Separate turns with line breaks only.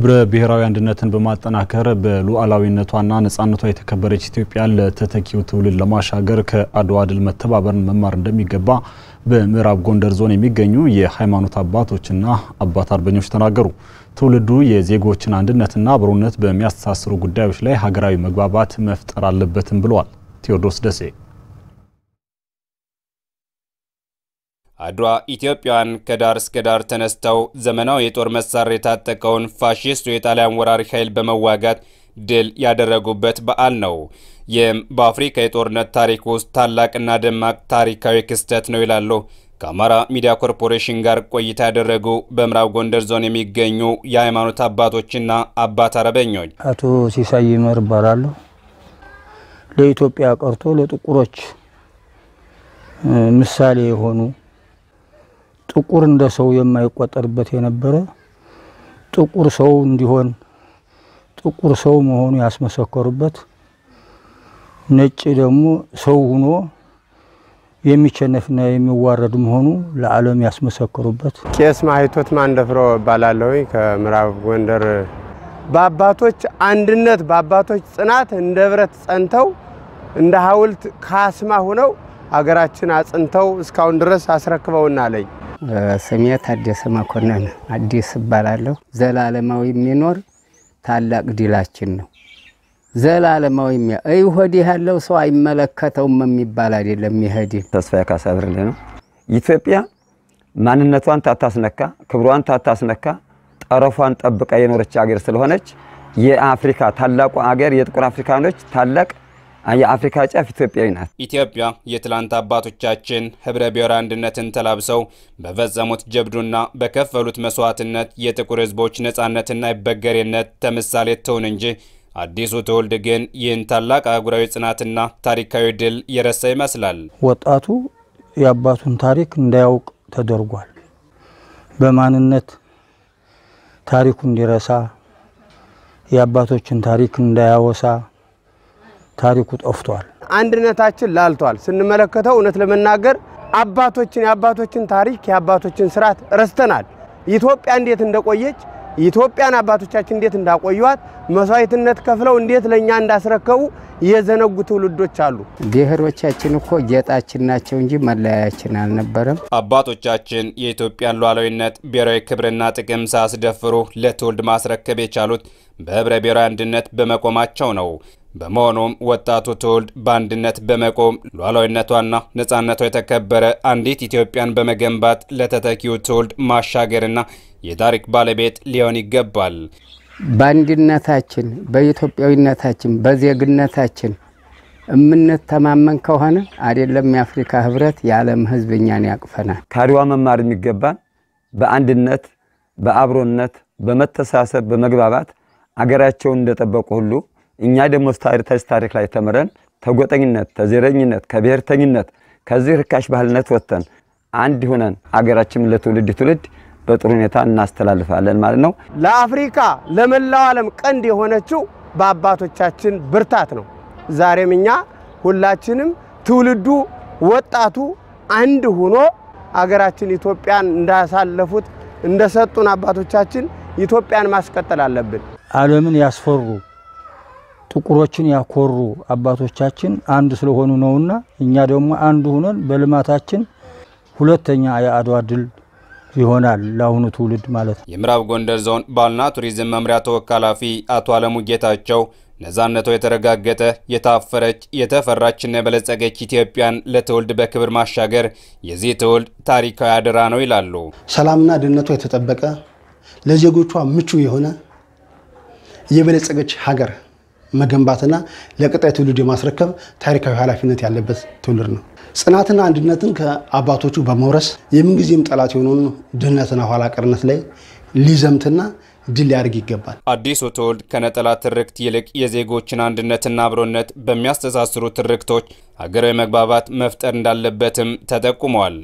ህብረ ብሔራዊ አንድነትን በማጠናከር በሉዓላዊነቷና ነጻነቷ የተከበረች ኢትዮጵያ ለተተኪው ትውልድ ለማሻገር ከአድዋ ድል መተባበርን መማር እንደሚገባ በምዕራብ ጎንደር ዞን የሚገኙ የሃይማኖት አባቶችና አባት አርበኞች ተናገሩ። ትውልዱ የዜጎችን አንድነትና አብሮነት በሚያስተሳስሩ ጉዳዮች ላይ ሀገራዊ መግባባት መፍጠር አለበትም ብለዋል። ቴዎድሮስ ደሴ
አድዋ ኢትዮጵያን ከዳር እስከ ዳር ተነስተው ዘመናዊ የጦር መሳሪያ የታጠቀውን ፋሽስቱ የጣሊያን ወራሪ ኃይል በመዋጋት ድል ያደረጉበት በዓል ነው። ይህም በአፍሪካ የጦርነት ታሪክ ውስጥ ታላቅና ደማቅ ታሪካዊ ክስተት ነው ይላሉ ከአማራ ሚዲያ ኮርፖሬሽን ጋር ቆይታ ያደረጉ በምዕራብ ጎንደር ዞን የሚገኙ የሃይማኖት አባቶችና አባት አረበኞች
አቶ ሲሳይ ይመር ይባላሉ። ለኢትዮጵያ ቀርቶ ለጥቁሮች ምሳሌ የሆኑ ጥቁር እንደ ሰው የማይቆጠርበት የነበረ ጥቁር ሰው እንዲሆን ጥቁር ሰው መሆኑ ያስመሰከሩበት ነጭ ደግሞ ሰው ሆኖ የሚቸነፍና የሚዋረድ መሆኑ ለዓለም ያስመሰከሩበት
ቄስ ማይቶት ማንደፍሮ እባላለሁ ከምዕራብ ጎንደር። በአባቶች አንድነት በአባቶች ጽናት እንደ ህብረት ጸንተው እንደ ሐውልት ካስማ ሆነው አገራችን አጽንተው እስካሁን ድረስ አስረክበውናለኝ።
ስሜ ታደሰ መኮንን አዲስ እባላለሁ። ዘላለማዊ የሚኖር ታላቅ ድላችን ነው። ዘላለማዊ ይሁዲ ያለው
ሰው አይመለከተውም የሚባል አይደለም። ይሄድ ተስፋ ካሳ ነው። ኢትዮጵያ ማንነቷን ታታስነካ፣ ክብሯን ታታስነካ፣ ጠረፏን ጠብቃ የኖረች አገር ስለሆነች የአፍሪካ ታላቁ አገር የጥቁር አፍሪካኖች ታላቅ የአፍሪካ ጫፍ ኢትዮጵያዊ ናት።
ኢትዮጵያ የትላንት አባቶቻችን ህብረ ብሔር አንድነትን ተላብሰው በፈጸሙት ጀብዱና በከፈሉት መስዋዕትነት የጥቁር ህዝቦች ነጻነትና ይበገሬነት ተምሳሌ ትሁን እንጂ አዲሱ ትውልድ ግን ይህን ታላቅ አህጉራዊ ጽናትና ታሪካዊ ድል የረሳ ይመስላል።
ወጣቱ የአባቱን ታሪክ እንዳያውቅ ተደርጓል። በማንነት ታሪኩ እንዲረሳ የአባቶችን ታሪክ እንዳያወሳ ታሪኩ ጠፍቷል።
አንድነታችን ላልቷል። ስንመለከተው እውነት ለመናገር አባቶችን የአባቶችን ታሪክ የአባቶችን ስርዓት ረስተናል። ኢትዮጵያ እንዴት እንደቆየች ኢትዮጵያን አባቶቻችን እንዴት እንዳቆዩት መስዋዕትነት ከፍለው እንዴት ለእኛ እንዳስረከቡ የዘነጉ ትውልዶች
አሉ። ብሔሮቻችን እኮ ጌጣችን ናቸው እንጂ መለያያችን አልነበረም።
አባቶቻችን የኢትዮጵያን ሉዓላዊነት፣ ብሔራዊ ክብርና ጥቅም ሳያስደፍሩ ለትውልድ ማስረከብ የቻሉት በህብረ ብሔራዊ አንድነት በመቆማቸው ነው። በመሆኑም ወጣቱ ትውልድ በአንድነት በመቆም ሉዓላዊነቷና ነጻነቷ የተከበረ አንዲት ኢትዮጵያን በመገንባት ለተተኪው ትውልድ ማሻገርና የታሪክ ባለቤት ሊሆን ይገባል።
በአንድነታችን፣ በኢትዮጵያዊነታችን፣ በዜግነታችን የምንተማመን ከሆነ አይደለም የአፍሪካ ህብረት የዓለም ህዝብ እኛን ያቅፈናል።
ከአድዋ መማር የሚገባን በአንድነት፣ በአብሮነት፣ በመተሳሰብ፣ በመግባባት አገራቸውን እንደጠበቁ ሁሉ እኛ ደግሞ ተዝ ታሪክ ላይ ተምረን ተጎጠኝነት፣ ተዘረኝነት፣ ከብሔርተኝነት ከዚህ ርካሽ ባህልነት ወጥተን አንድ ሆነን አገራችን ለትውልድ ትውልድ በጥሩ ሁኔታ እናስተላልፋለን ማለት ነው። ለአፍሪካ
ለመላው ዓለም ቀንድ የሆነችው በአባቶቻችን ብርታት ነው። ዛሬም እኛ ሁላችንም ትውልዱ ወጣቱ አንድ ሆኖ አገራችን ኢትዮጵያን እንዳሳለፉት እንደሰጡን አባቶቻችን ኢትዮጵያን ማስቀጠል
አለብን። ዓለምን ያስፈሩ ጥቁሮችን ያኮሩ አባቶቻችን አንድ ስለሆኑ ነውና እኛ ደግሞ አንድ ሆነን በልማታችን ሁለተኛ የአድዋ ድል ይሆናል ለአሁኑ ትውልድ ማለት ነው።
የምዕራብ ጎንደር ዞን ባህልና ቱሪዝም መምሪያ ተወካይ ኃላፊ አቶ አለሙ ጌታቸው ነፃነቷ የተረጋገጠ የታፈረች የተፈራችና የበለጸገች ኢትዮጵያን ለትውልድ በክብር ማሻገር የዚህ ትውልድ ታሪካዊ አደራ ነው ይላሉ።
ሰላምና ደህንነቷ የተጠበቀ ለዜጎቿ ምቹ የሆነ የበለጸገች ሀገር መገንባትና ለቀጣይ ትውልድ የማስረከብ ታሪካዊ ኃላፊነት ያለበት ትውልድ ነው። ጽናትና አንድነትን ከአባቶቹ በመውረስ የምንጊዜም ጠላት የሆነውን ድህነትና ኋላ ቀርነት ላይ ሊዘምትና ድል ሊያደርግ ይገባል።
አዲሱ ትውልድ ከነጠላ ትርክት ይልቅ የዜጎችን አንድነትና አብሮነት በሚያስተሳስሩ ትርክቶች ሀገራዊ መግባባት መፍጠር እንዳለበትም ተጠቁመዋል።